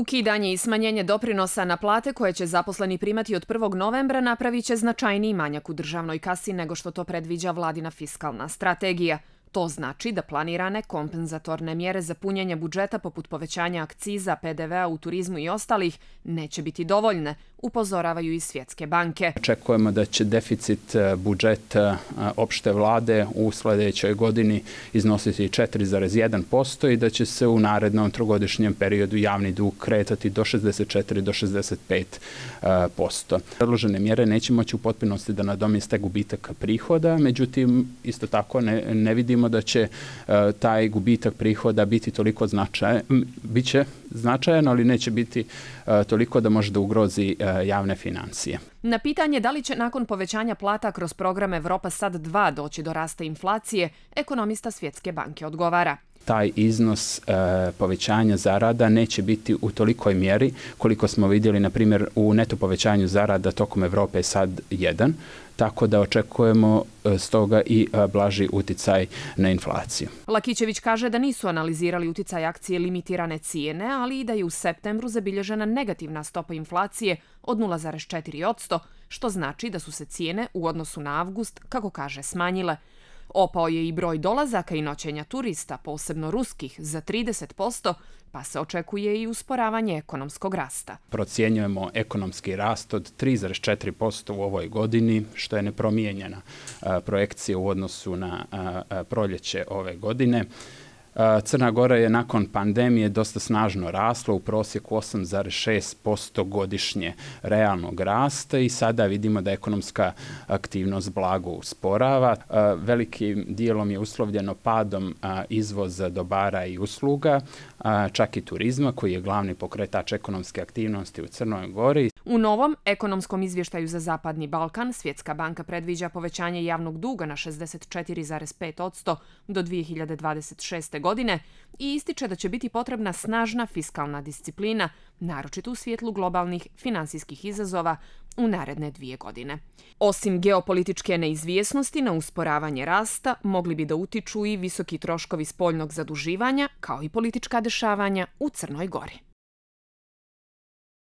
Ukidanje i smanjenje doprinosa na plate koje će zaposleni primati od 1. novembra napravit će značajniji manjak u državnoj kasi nego što to predviđa vladina fiskalna strategija. To znači da planirane kompenzatorne mjere za punjenje budžeta poput povećanja akciza, PDV-a u turizmu i ostalih neće biti dovoljne, upozoravaju i svjetske banke. Očekujemo da će deficit e, budžeta e, opšte vlade u sljedećoj godini iznositi 4,1% i da će se u narednom trogodišnjem periodu javni dug kretati do 64 do 65%. E, Predložene mjere neće moći u potpunosti da nadomiste gubitak prihoda, međutim isto tako ne, ne vidimo da će taj gubitak prihoda biti toliko značajan, bit će značajan, ali neće biti e, toliko da može da ugrozi e, javne financije. Na pitanje da li će nakon povećanja plata kroz program Evropa Sad 2 doći do rasta inflacije, ekonomista Svjetske banke odgovara taj iznos e, povećanja zarada neće biti u tolikoj mjeri koliko smo vidjeli, na primjer, u neto povećanju zarada tokom Evrope sad jedan, tako da očekujemo e, stoga i e, blaži uticaj na inflaciju. Lakićević kaže da nisu analizirali uticaj akcije limitirane cijene, ali i da je u septembru zabilježena negativna stopa inflacije od 0,4%, što znači da su se cijene u odnosu na avgust, kako kaže, smanjile. Opao je i broj dolazaka i noćenja turista, posebno ruskih, za 30%, pa se očekuje i usporavanje ekonomskog rasta. Procijenjujemo ekonomski rast od 3,4% u ovoj godini, što je nepromijenjena projekcija u odnosu na proljeće ove godine. Crna Gora je nakon pandemije dosta snažno rasla u prosjeku 8,6% godišnje realnog rasta i sada vidimo da ekonomska aktivnost blago usporava. Velikim dijelom je uslovljeno padom izvoza dobara i usluga, čak i turizma koji je glavni pokretač ekonomske aktivnosti u Crnoj Gori. U novom ekonomskom izvještaju za Zapadni Balkan Svjetska banka predviđa povećanje javnog duga na 64,5% do 2026. godine godine i ističe da će biti potrebna snažna fiskalna disciplina, naročito u svjetlu globalnih finansijskih izazova u naredne dvije godine. Osim geopolitičke neizvjesnosti na usporavanje rasta, mogli bi da utiču i visoki troškovi spoljnog zaduživanja, kao i politička dešavanja u Crnoj Gori.